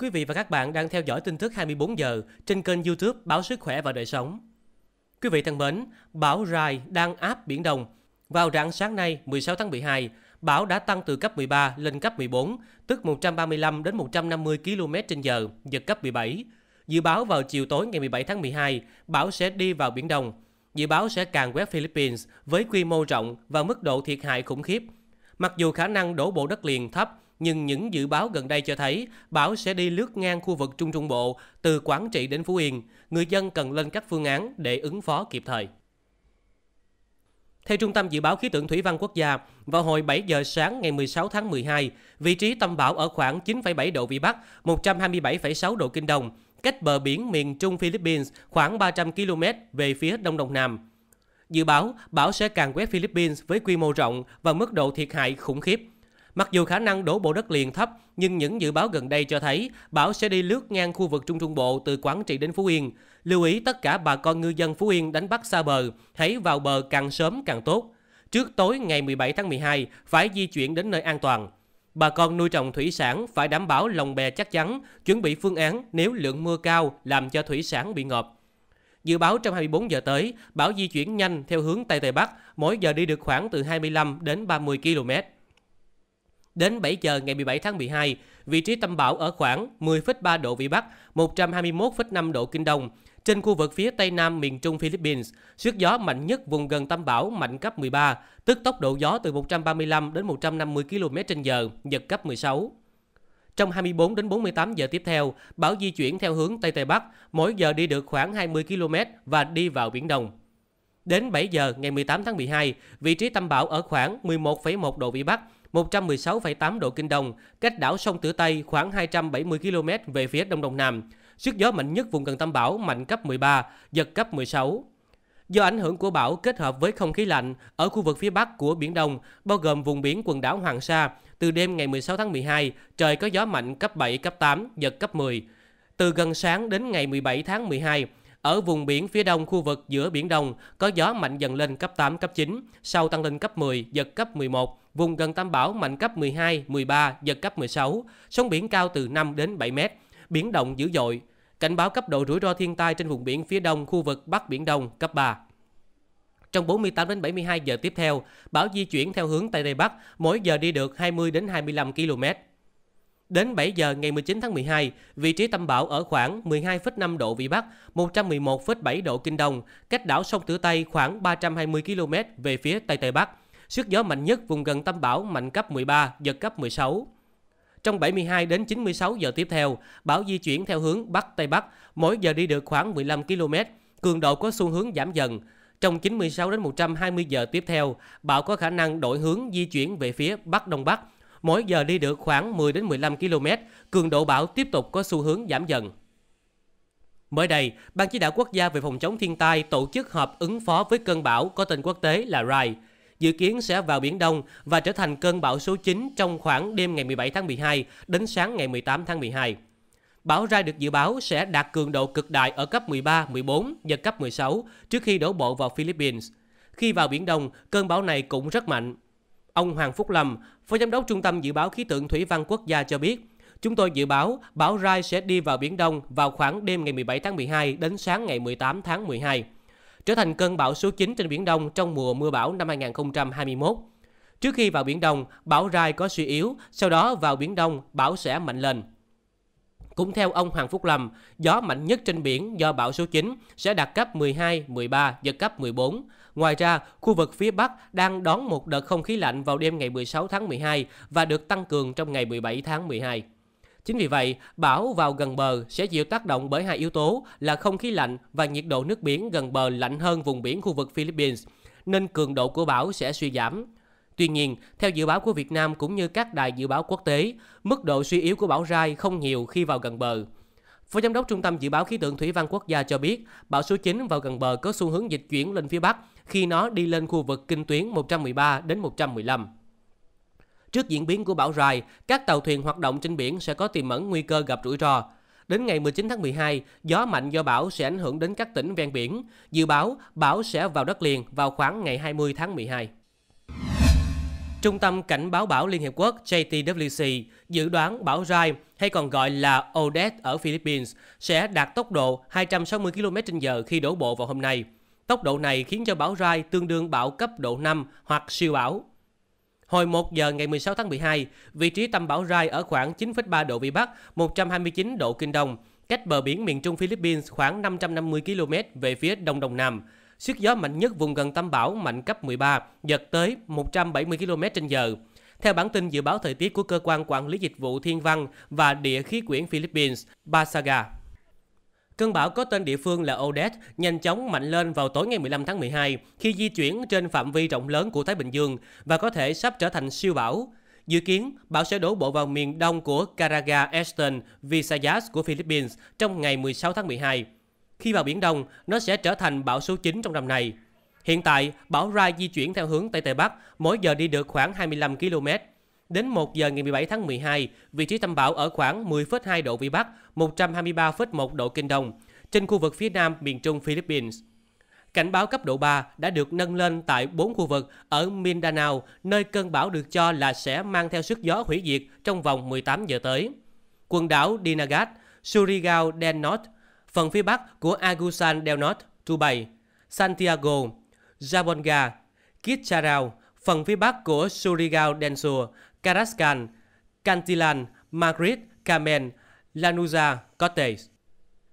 Quý vị và các bạn đang theo dõi tin tức 24 giờ trên kênh YouTube Báo Sức khỏe và Đời sống. Quý vị thân mến, bão Rai đang áp biển Đông. Vào rạng sáng nay, 16 tháng 12, bão đã tăng từ cấp 13 lên cấp 14, tức 135 đến 150 km/h, giật cấp 17. Dự báo vào chiều tối ngày 17 tháng 12, bão sẽ đi vào biển Đông. Dự báo sẽ càng quét Philippines với quy mô rộng và mức độ thiệt hại khủng khiếp. Mặc dù khả năng đổ bộ đất liền thấp, nhưng những dự báo gần đây cho thấy bão sẽ đi lướt ngang khu vực Trung Trung Bộ từ Quảng Trị đến Phú Yên. Người dân cần lên các phương án để ứng phó kịp thời. Theo Trung tâm Dự báo Khí tượng Thủy văn Quốc gia, vào hồi 7 giờ sáng ngày 16 tháng 12, vị trí tâm bão ở khoảng 9,7 độ Vĩ Bắc, 127,6 độ Kinh Đông, cách bờ biển miền Trung Philippines khoảng 300 km về phía Đông Đông Nam. Dự báo, bão sẽ càng quét Philippines với quy mô rộng và mức độ thiệt hại khủng khiếp, Mặc dù khả năng đổ bộ đất liền thấp, nhưng những dự báo gần đây cho thấy bão sẽ đi lướt ngang khu vực Trung Trung Bộ từ Quảng Trị đến Phú Yên. Lưu ý tất cả bà con ngư dân Phú Yên đánh bắt xa bờ, hãy vào bờ càng sớm càng tốt. Trước tối ngày 17 tháng 12 phải di chuyển đến nơi an toàn. Bà con nuôi trồng thủy sản phải đảm bảo lồng bè chắc chắn, chuẩn bị phương án nếu lượng mưa cao làm cho thủy sản bị ngộp. Dự báo trong 24 giờ tới, bão di chuyển nhanh theo hướng Tây Tây Bắc, mỗi giờ đi được khoảng từ 25 đến 30 km. Đến 7 giờ ngày 17 tháng 12, vị trí tâm bão ở khoảng 10,3 độ Vĩ Bắc, 121,5 độ Kinh Đông, trên khu vực phía tây nam miền trung Philippines, sức gió mạnh nhất vùng gần tâm bão mạnh cấp 13, tức tốc độ gió từ 135 đến 150 km/h, giật cấp 16. Trong 24 đến 48 giờ tiếp theo, bão di chuyển theo hướng Tây Tây Bắc, mỗi giờ đi được khoảng 20 km và đi vào Biển Đông. Đến 7 giờ ngày 18 tháng 12, vị trí tâm bão ở khoảng 11,1 độ Vĩ Bắc, 116,8 độ Kinh Đông, cách đảo sông Tử Tây khoảng 270 km về phía Đông Đông Nam. Sức gió mạnh nhất vùng gần tâm bão mạnh cấp 13, giật cấp 16. Do ảnh hưởng của bão kết hợp với không khí lạnh ở khu vực phía bắc của Biển Đông, bao gồm vùng biển quần đảo Hoàng Sa, từ đêm ngày 16 tháng 12, trời có gió mạnh cấp 7, cấp 8, giật cấp 10. Từ gần sáng đến ngày 17 tháng 12, ở vùng biển phía đông khu vực giữa Biển Đông có gió mạnh dần lên cấp 8, cấp 9, sau tăng lên cấp 10, giật cấp 11, vùng gần tâm bão mạnh cấp 12, 13, giật cấp 16, sóng biển cao từ 5 đến 7 mét, biển động dữ dội. Cảnh báo cấp độ rủi ro thiên tai trên vùng biển phía đông khu vực Bắc Biển Đông cấp 3. Trong 48 đến 72 giờ tiếp theo, bão di chuyển theo hướng Tây Tây Bắc, mỗi giờ đi được 20 đến 25 km. Đến 7 giờ ngày 19 tháng 12, vị trí tâm bão ở khoảng 12,5 độ Vĩ Bắc, 111,7 độ Kinh Đông, cách đảo sông Tử Tây khoảng 320 km về phía Tây Tây Bắc, Sức gió mạnh nhất vùng gần tâm bão mạnh cấp 13, giật cấp 16. Trong 72 đến 96 giờ tiếp theo, bão di chuyển theo hướng Bắc Tây Bắc, mỗi giờ đi được khoảng 15 km, cường độ có xu hướng giảm dần. Trong 96 đến 120 giờ tiếp theo, bão có khả năng đổi hướng di chuyển về phía Bắc Đông Bắc, mỗi giờ đi được khoảng 10 đến 15 km, cường độ bão tiếp tục có xu hướng giảm dần. Mới đây, Ban chỉ đạo quốc gia về phòng chống thiên tai tổ chức họp ứng phó với cơn bão có tên quốc tế là RAI dự kiến sẽ vào Biển Đông và trở thành cơn bão số 9 trong khoảng đêm ngày 17 tháng 12 đến sáng ngày 18 tháng 12. Bão Rai được dự báo sẽ đạt cường độ cực đại ở cấp 13, 14, và cấp 16 trước khi đổ bộ vào Philippines. Khi vào Biển Đông, cơn bão này cũng rất mạnh. Ông Hoàng Phúc Lâm, Phó Giám đốc Trung tâm Dự báo Khí tượng Thủy văn Quốc gia cho biết, chúng tôi dự báo bão Rai sẽ đi vào Biển Đông vào khoảng đêm ngày 17 tháng 12 đến sáng ngày 18 tháng 12 trở thành cơn bão số 9 trên Biển Đông trong mùa mưa bão năm 2021. Trước khi vào Biển Đông, bão Rai có suy yếu, sau đó vào Biển Đông, bão sẽ mạnh lên. Cũng theo ông Hoàng Phúc Lâm, gió mạnh nhất trên biển do bão số 9 sẽ đạt cấp 12, 13, giật cấp 14. Ngoài ra, khu vực phía Bắc đang đón một đợt không khí lạnh vào đêm ngày 16 tháng 12 và được tăng cường trong ngày 17 tháng 12. Chính vì vậy, bão vào gần bờ sẽ chịu tác động bởi hai yếu tố là không khí lạnh và nhiệt độ nước biển gần bờ lạnh hơn vùng biển khu vực Philippines, nên cường độ của bão sẽ suy giảm. Tuy nhiên, theo dự báo của Việt Nam cũng như các đài dự báo quốc tế, mức độ suy yếu của bão Rai không nhiều khi vào gần bờ. Phó Giám đốc Trung tâm Dự báo Khí tượng Thủy văn Quốc gia cho biết, bão số 9 vào gần bờ có xu hướng dịch chuyển lên phía Bắc khi nó đi lên khu vực kinh tuyến 113 đến 115. Trước diễn biến của bão Rai, các tàu thuyền hoạt động trên biển sẽ có tiềm ẩn nguy cơ gặp rủi ro. Đến ngày 19 tháng 12, gió mạnh do bão sẽ ảnh hưởng đến các tỉnh ven biển. Dự báo bão sẽ vào đất liền vào khoảng ngày 20 tháng 12. Trung tâm Cảnh báo bão Liên Hiệp Quốc JTWC dự đoán bão Rai hay còn gọi là Odette ở Philippines sẽ đạt tốc độ 260 km h khi đổ bộ vào hôm nay. Tốc độ này khiến cho bão Rai tương đương bão cấp độ 5 hoặc siêu bão. Hồi 1 giờ ngày 16 tháng 12, vị trí tâm bão Rai ở khoảng 9,3 độ Vĩ Bắc, 129 độ Kinh Đông, cách bờ biển miền trung Philippines khoảng 550 km về phía đông đông nam. Sức gió mạnh nhất vùng gần tâm bão mạnh cấp 13, giật tới 170 km h Theo bản tin dự báo thời tiết của Cơ quan Quản lý Dịch vụ Thiên văn và Địa khí quyển Philippines, Basaga, Cơn bão có tên địa phương là Odette nhanh chóng mạnh lên vào tối ngày 15 tháng 12 khi di chuyển trên phạm vi rộng lớn của Thái Bình Dương và có thể sắp trở thành siêu bão. Dự kiến, bão sẽ đổ bộ vào miền đông của Caraga Eastern Visayas của Philippines trong ngày 16 tháng 12. Khi vào Biển Đông, nó sẽ trở thành bão số 9 trong năm này. Hiện tại, bão Rai di chuyển theo hướng Tây Tây Bắc, mỗi giờ đi được khoảng 25 km. Đến 1 giờ ngày 17 tháng 12, vị trí tâm bão ở khoảng 10,2 độ Vĩ Bắc, 123,1 độ Kinh Đông, trên khu vực phía nam miền trung Philippines. Cảnh báo cấp độ 3 đã được nâng lên tại 4 khu vực ở Mindanao, nơi cơn bão được cho là sẽ mang theo sức gió hủy diệt trong vòng 18 giờ tới. Quần đảo Dinagat, Surigao del Norte, phần phía bắc của Agusan del Norte, Tubay, Santiago, Jabonga, Kitcharao, phần phía bắc của Surigao del Sur, Carascan, Cantilan, Madrid, Carmen, Lanuza, Cortes.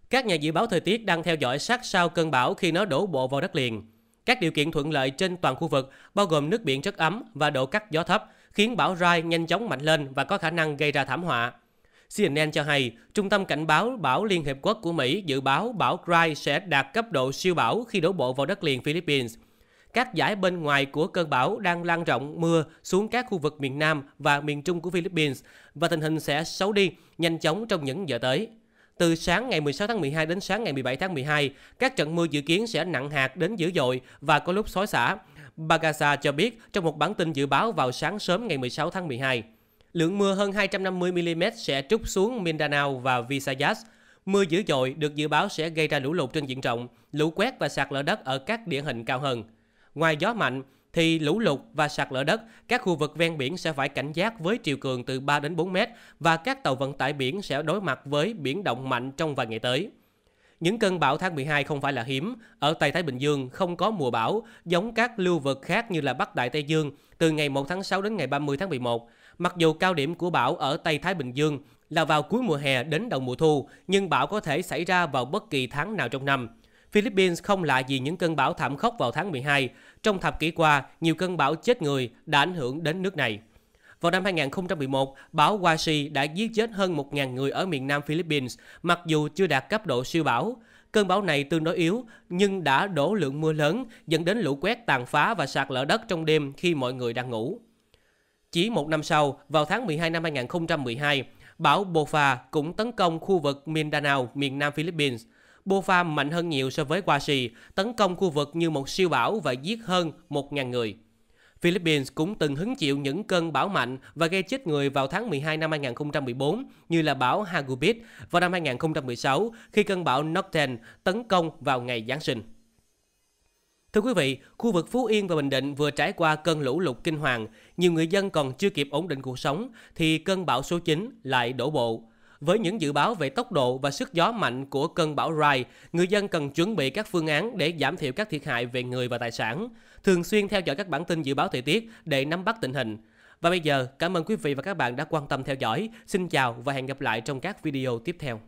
Các nhà dự báo thời tiết đang theo dõi sát sao cơn bão khi nó đổ bộ vào đất liền. Các điều kiện thuận lợi trên toàn khu vực, bao gồm nước biển rất ấm và độ cắt gió thấp, khiến bão Rai nhanh chóng mạnh lên và có khả năng gây ra thảm họa. CNN cho hay, Trung tâm Cảnh báo Bão Liên Hiệp Quốc của Mỹ dự báo bão Rai sẽ đạt cấp độ siêu bão khi đổ bộ vào đất liền Philippines – các giải bên ngoài của cơn bão đang lan rộng mưa xuống các khu vực miền Nam và miền Trung của Philippines và tình hình sẽ xấu đi nhanh chóng trong những giờ tới. Từ sáng ngày 16 tháng 12 đến sáng ngày 17 tháng 12, các trận mưa dự kiến sẽ nặng hạt đến dữ dội và có lúc xói xả. Bagasa cho biết trong một bản tin dự báo vào sáng sớm ngày 16 tháng 12. Lượng mưa hơn 250mm sẽ trút xuống Mindanao và Visayas. Mưa dữ dội được dự báo sẽ gây ra lũ lụt trên diện rộng, lũ quét và sạt lở đất ở các địa hình cao hơn. Ngoài gió mạnh thì lũ lụt và sạt lở đất, các khu vực ven biển sẽ phải cảnh giác với triều cường từ 3 đến 4 mét và các tàu vận tải biển sẽ đối mặt với biển động mạnh trong vài ngày tới. Những cơn bão tháng 12 không phải là hiếm, ở Tây Thái Bình Dương không có mùa bão, giống các lưu vực khác như là Bắc Đại Tây Dương từ ngày 1 tháng 6 đến ngày 30 tháng 11. Mặc dù cao điểm của bão ở Tây Thái Bình Dương là vào cuối mùa hè đến đầu mùa thu, nhưng bão có thể xảy ra vào bất kỳ tháng nào trong năm. Philippines không lạ gì những cơn bão thảm khốc vào tháng 12. Trong thập kỷ qua, nhiều cơn bão chết người đã ảnh hưởng đến nước này. Vào năm 2011, bão Washi đã giết chết hơn 1.000 người ở miền nam Philippines, mặc dù chưa đạt cấp độ siêu bão. Cơn bão này tương đối yếu, nhưng đã đổ lượng mưa lớn, dẫn đến lũ quét tàn phá và sạt lở đất trong đêm khi mọi người đang ngủ. Chỉ một năm sau, vào tháng 12 năm 2012, bão Bofa cũng tấn công khu vực Mindanao, miền nam Philippines – Bova mạnh hơn nhiều so với Washi, tấn công khu vực như một siêu bão và giết hơn 1.000 người. Philippines cũng từng hứng chịu những cơn bão mạnh và gây chết người vào tháng 12 năm 2014 như là bão Hagubis vào năm 2016 khi cơn bão Norten tấn công vào ngày Giáng sinh. Thưa quý vị, khu vực Phú Yên và Bình Định vừa trải qua cơn lũ lụt kinh hoàng, nhiều người dân còn chưa kịp ổn định cuộc sống thì cơn bão số 9 lại đổ bộ. Với những dự báo về tốc độ và sức gió mạnh của cơn bão Rai, người dân cần chuẩn bị các phương án để giảm thiểu các thiệt hại về người và tài sản. Thường xuyên theo dõi các bản tin dự báo thời tiết để nắm bắt tình hình. Và bây giờ, cảm ơn quý vị và các bạn đã quan tâm theo dõi. Xin chào và hẹn gặp lại trong các video tiếp theo.